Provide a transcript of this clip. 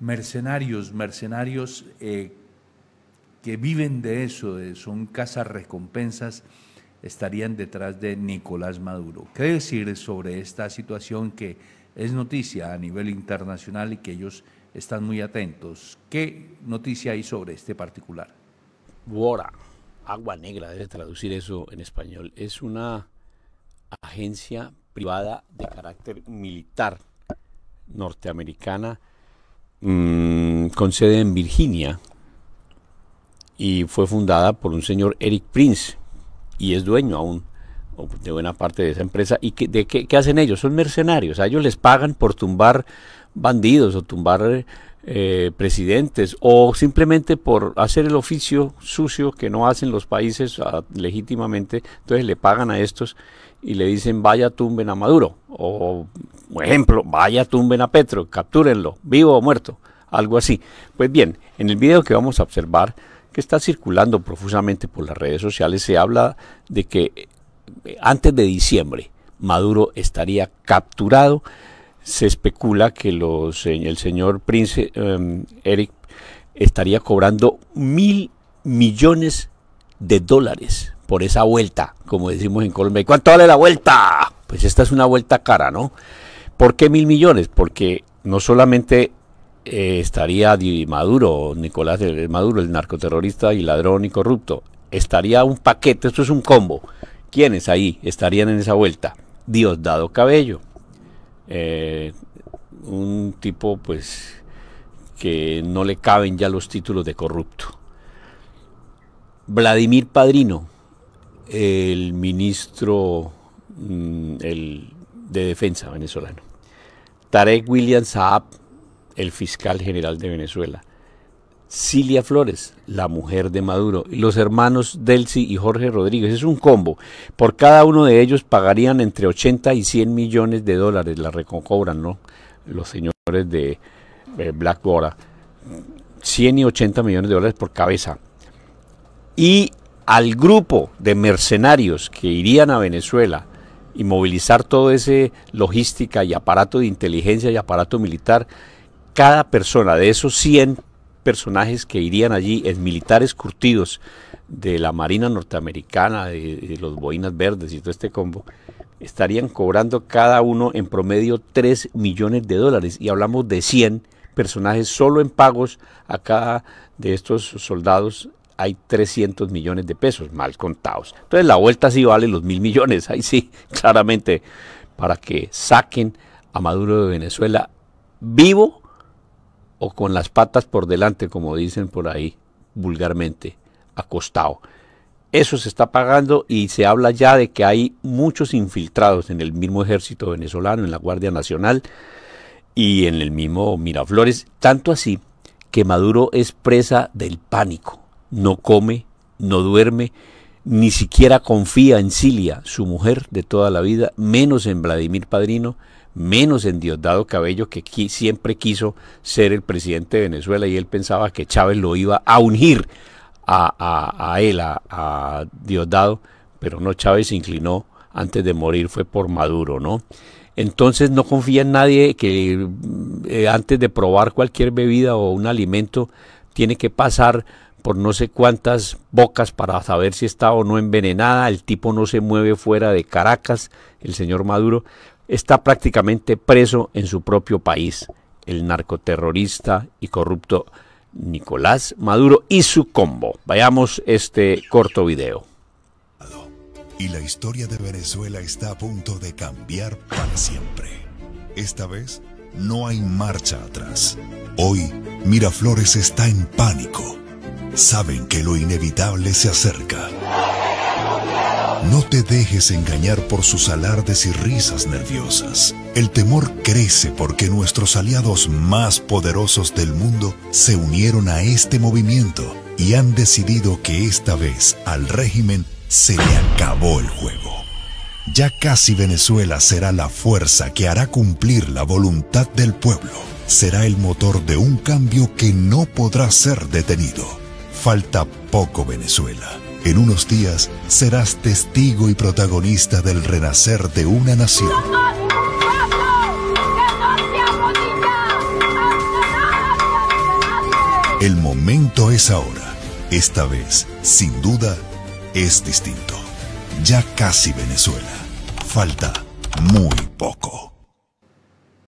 mercenarios, mercenarios eh, que viven de eso, son casas recompensas, estarían detrás de Nicolás Maduro. ¿Qué decir sobre esta situación que es noticia a nivel internacional y que ellos están muy atentos? ¿Qué noticia hay sobre este particular? Bora, agua negra, debe traducir eso en español. Es una agencia privada de carácter militar norteamericana mmm, con sede en Virginia y fue fundada por un señor Eric Prince y es dueño aún de buena parte de esa empresa. ¿Y qué, de qué, hacen ellos? Son mercenarios. A ellos les pagan por tumbar bandidos o tumbar eh, presidentes o simplemente por hacer el oficio sucio que no hacen los países ah, legítimamente, entonces le pagan a estos y le dicen vaya tumben a Maduro o, por ejemplo, vaya tumben a Petro, captúrenlo, vivo o muerto, algo así. Pues bien, en el video que vamos a observar, que está circulando profusamente por las redes sociales, se habla de que eh, antes de diciembre Maduro estaría capturado se especula que los, eh, el señor Prince em, Eric estaría cobrando mil millones de dólares por esa vuelta, como decimos en Colombia. cuánto vale la vuelta? Pues esta es una vuelta cara, ¿no? ¿Por qué mil millones? Porque no solamente eh, estaría Maduro, Nicolás Maduro, el narcoterrorista y ladrón y corrupto, estaría un paquete, esto es un combo. ¿Quiénes ahí estarían en esa vuelta? Dios Dado Cabello, eh, un tipo pues que no le caben ya los títulos de corrupto. Vladimir Padrino, el ministro mm, de Defensa venezolano. Tarek William Saab, el fiscal general de Venezuela. Cilia Flores, la mujer de Maduro, y los hermanos Delcy y Jorge Rodríguez. Es un combo. Por cada uno de ellos pagarían entre 80 y 100 millones de dólares. La reconcobran, ¿no? Los señores de eh, Black Bora. 100 y 80 millones de dólares por cabeza. Y al grupo de mercenarios que irían a Venezuela y movilizar todo ese logística y aparato de inteligencia y aparato militar, cada persona de esos 100 personajes que irían allí en militares curtidos de la Marina Norteamericana, de, los Boinas Verdes y todo este combo, estarían cobrando cada uno en promedio 3 millones de dólares y hablamos de 100 personajes solo en pagos a cada de estos soldados hay 300 millones de pesos mal contados. Entonces la vuelta sí vale los mil millones, ahí sí, claramente, para que saquen a Maduro de Venezuela vivo o con las patas por delante, como dicen por ahí vulgarmente, acostado. Eso se está pagando y se habla ya de que hay muchos infiltrados en el mismo ejército venezolano, en la Guardia Nacional y en el mismo Miraflores, tanto así que Maduro es presa del pánico, no come, no duerme ni siquiera confía en Cilia, su mujer de toda la vida, menos en Vladimir Padrino, menos en Diosdado Cabello, que siempre quiso ser el presidente de Venezuela y él pensaba que Chávez lo iba a ungir a, él, a, Diosdado, pero no, Chávez se inclinó antes de morir, fue por Maduro, ¿no? Entonces no confía en nadie que eh, antes de probar cualquier bebida o un alimento tiene que pasar por no sé cuántas bocas para saber si está o no envenenada, el tipo no se mueve fuera de Caracas, el señor Maduro está prácticamente preso en su propio país, el narcoterrorista y corrupto Nicolás Maduro y su combo. Vayamos este corto video. Y la historia de Venezuela está a punto de cambiar para siempre. Esta vez no hay marcha atrás. Hoy Miraflores está en pánico saben que lo inevitable se acerca. No te dejes engañar por sus alardes y risas nerviosas. El temor crece porque nuestros aliados más poderosos del mundo se unieron a este movimiento y han decidido que esta vez al régimen se le acabó el juego. Ya casi Venezuela será la fuerza que hará cumplir la voluntad del pueblo. Será el motor de un cambio que no podrá ser detenido Falta poco Venezuela. En unos días serás testigo y protagonista del renacer de una nación. El momento es ahora. Esta vez, sin duda, es distinto. Ya casi Venezuela. Falta muy poco.